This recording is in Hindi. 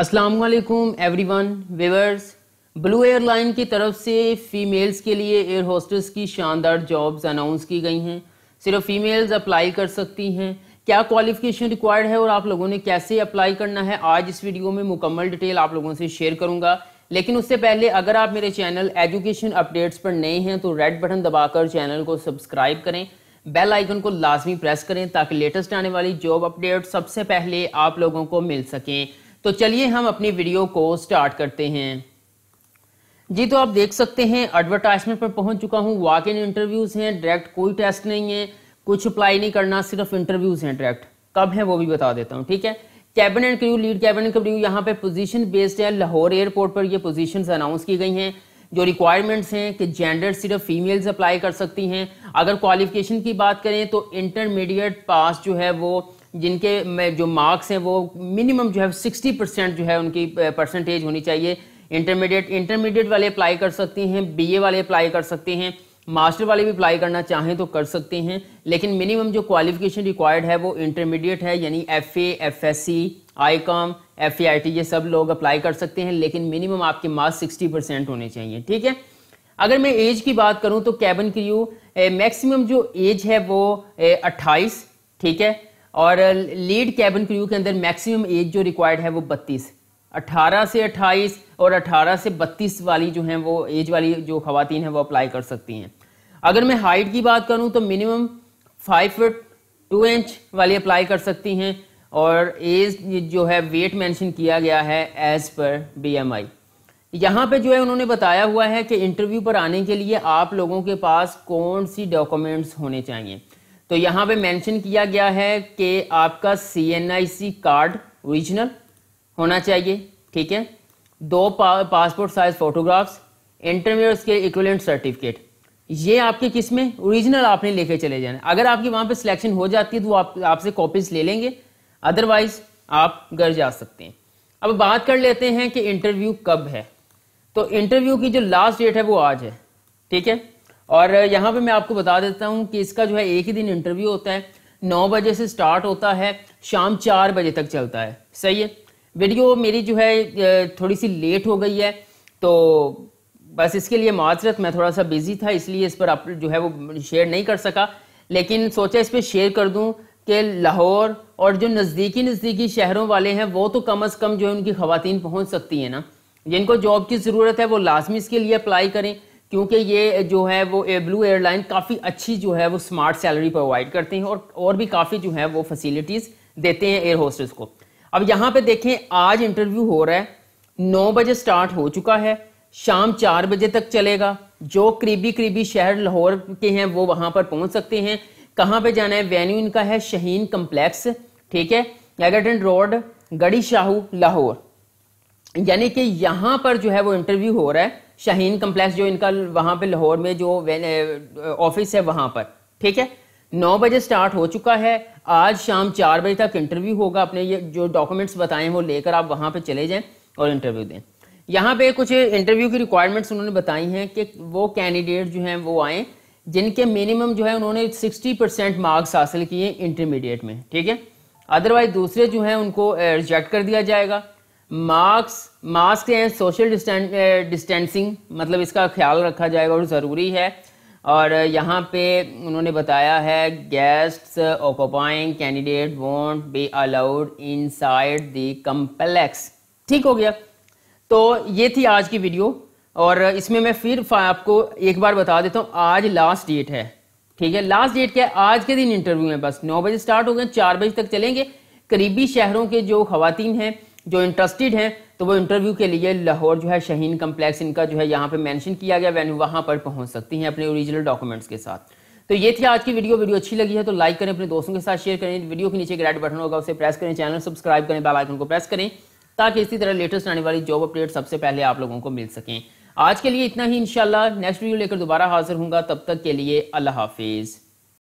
अस्सलाम वालेकुम एवरीवन व्यूअर्स ब्लू एयरलाइन की तरफ से फीमेल्स के लिए एयर होस्टेस की शानदार जॉब्स अनाउंस की गई हैं सिर्फ फीमेल्स अप्लाई कर सकती हैं क्या क्वालिफिकेशन रिक्वायर्ड है और आप लोगों ने कैसे अप्लाई करना है आज इस वीडियो में मुकम्मल डिटेल आप लोगों से शेयर करूंगा लेकिन उससे पहले अगर आप मेरे चैनल एजुकेशन अपडेट्स पर नए हैं तो रेड बटन दबाकर चैनल को सब्सक्राइब करें बेल आइकन को लाजमी प्रेस करें ताकि लेटेस्ट आने वाली जॉब अपडेट सबसे पहले आप लोगों को मिल सकें तो चलिए हम अपनी वीडियो को स्टार्ट करते हैं जी तो आप देख सकते हैं एडवर्टाइजमेंट पर पहुंच चुका हूं वॉक इन इंटरव्यूज हैं डायरेक्ट कोई टेस्ट नहीं है कुछ अप्लाई नहीं करना सिर्फ इंटरव्यूज हैं डायरेक्ट कब है वो भी बता देता हूं ठीक है cabinet crew lead cabinet crew यहां पे पोजीशन बेस्ड है लाहौर एयरपोर्ट पर ये पोजिशन अनाउंस की गई हैं जो रिक्वायरमेंट्स हैं कि जेंडर सिर्फ फीमेल्स अप्लाई कर सकती हैं अगर क्वालिफिकेशन की बात करें तो इंटरमीडिएट पास जो है वो जिनके में जो मार्क्स हैं वो मिनिमम जो है सिक्सटी परसेंट जो है उनकी परसेंटेज होनी चाहिए इंटरमीडिएट इंटरमीडिएट वाले अप्लाई कर सकते हैं बीए वाले अप्लाई कर सकते हैं मास्टर वाले भी अप्लाई करना चाहें तो कर सकते हैं लेकिन मिनिमम जो क्वालिफिकेशन रिक्वायर्ड है वो इंटरमीडिएट है यानी F A F S C I com F A I T ये सब लोग अप्लाई कर सकते हैं लेकिन मिनिमम आपके मार्क्स सिक्सटी परसेंट होने चाहिए ठीक है अगर मैं एज की बात करूं तो कैबन क्रियो मैक्सिमम जो एज है वो अट्ठाईस ठीक है और लीड कैबिन क्रू के अंदर मैक्सिमम एज जो रिक्वायर्ड है वो बत्तीस 18 से 28 और 18 से 32 वाली जो हैं वो एज वाली जो खातन हैं वो अप्लाई कर सकती हैं अगर मैं हाइट की बात करूं तो minimum five foot two inch वाली अप्लाई कर सकती हैं और एज जो है वेट मेंशन किया गया है एज पर बीएमआई यहाँ पे जो है उन्होंने बताया हुआ है कि इंटरव्यू पर आने के लिए आप लोगों के पास कौन सी डॉक्यूमेंट्स होने चाहिए तो यहाँ पे मेंशन किया गया है कि आपका सी कार्ड ओरिजिनल होना चाहिए ठीक है दो पा, पासपोर्ट साइज फोटोग्राफ्स इंटरव्यूर्स के इक्वलेंट सर्टिफिकेट ये आपके किस में ओरिजिनल आपने लेके चले जाना अगर आपकी वहाँ पे सिलेक्शन हो जाती है तो आप आपसे कॉपीज ले लेंगे अदरवाइज आप घर जा सकते हैं अब बात कर लेते हैं कि इंटरव्यू कब है तो इंटरव्यू की जो लास्ट डेट है वो आज है ठीक है और यहाँ पे मैं आपको बता देता हूँ कि इसका जो है एक ही दिन इंटरव्यू होता है नौ बजे से स्टार्ट होता है शाम चार बजे तक चलता है सही है वीडियो मेरी जो है थोड़ी सी लेट हो गई है तो बस इसके लिए माजरत मैं थोड़ा सा बिजी था इसलिए इस पर आप जो है वो शेयर नहीं कर सका लेकिन सोचा इस पर शेयर कर दूँ कि लाहौर और जो नज़दीकी नज़दीकी शहरों वाले हैं वो तो कम अज़ कम जो है उनकी खुवान पहुँच सकती हैं ना जिनको जॉब की ज़रूरत है वो लाजमी इसके लिए अप्लाई करें क्योंकि ये जो है वो ब्लू एयरलाइन काफ़ी अच्छी जो है वो स्मार्ट सैलरी प्रोवाइड करती हैं और और भी काफ़ी जो है वो फैसिलिटीज़ देते हैं एयर होस्टेस को अब यहाँ पे देखें आज इंटरव्यू हो रहा है नौ बजे स्टार्ट हो चुका है शाम चार बजे तक चलेगा जो करीबी करीबी शहर लाहौर के हैं वो वहाँ पर पहुँच सकते हैं कहाँ पे जाना है वेन्यू इनका है शहीन कम्प्लेक्स ठीक है एगरटन रोड गढ़ी शाहू लाहौर यानी कि यहाँ पर जो है वो इंटरव्यू हो रहा है शाहीन कम्प्लेक्स जो इनका वहाँ पे लाहौर में जो ऑफिस uh, है वहाँ पर ठीक है नौ बजे स्टार्ट हो चुका है आज शाम चार बजे तक इंटरव्यू होगा अपने ये जो डॉक्यूमेंट्स बताएं वो लेकर आप वहाँ पे चले जाएं और इंटरव्यू दें यहाँ पे कुछ इंटरव्यू की रिक्वायरमेंट्स उन्होंने बताई हैं कि वो कैंडिडेट जो हैं वो आएँ जिनके मिनिमम जो है उन्होंने सिक्सटी परसेंट मार्क्स हासिल किए इंटरमीडिएट में ठीक है अदरवाइज दूसरे जो हैं उनको रिजेक्ट uh, कर दिया जाएगा marks mask and social distancing मतलब इसका ख्याल रखा जाएगा और ज़रूरी है और यहाँ पे उन्होंने बताया है guests occupying candidate won't be allowed inside the complex ठीक हो गया तो ये थी आज की वीडियो और इसमें मैं फिर आपको एक बार बता देता हूँ आज लास्ट डेट है ठीक है लास्ट डेट क्या है आज के दिन इंटरव्यू है बस नौ बजे स्टार्ट हो गए चार बजे तक चलेंगे करीबी शहरों के जो खातन हैं जो इंटरेस्टेड हैं तो वो इंटरव्यू के लिए लाहौर जो है शहीन कम्प्लेक्स इनका जो है यहाँ पे मेंशन किया गया वेन्यू वहाँ पर पहुँच सकती हैं अपने ओरिजिनल डॉक्यूमेंट्स के साथ तो ये थी आज की वीडियो वीडियो अच्छी लगी है तो लाइक करें अपने दोस्तों के साथ शेयर करें वीडियो के नीचे एक रेड बटन होगा उसे प्रेस करें चैनल सब्सक्राइब करें बेल आइकन को प्रेस करें ताकि इसी तरह लेटेस्ट आने वाली जॉब अपडेट सबसे पहले आप लोगों को मिल सकें आज के लिए इतना ही इंशाल्लाह नेक्स्ट वीडियो लेकर दोबारा हाजिर हूँ तब तक के लिए अल्लाह हाफिज़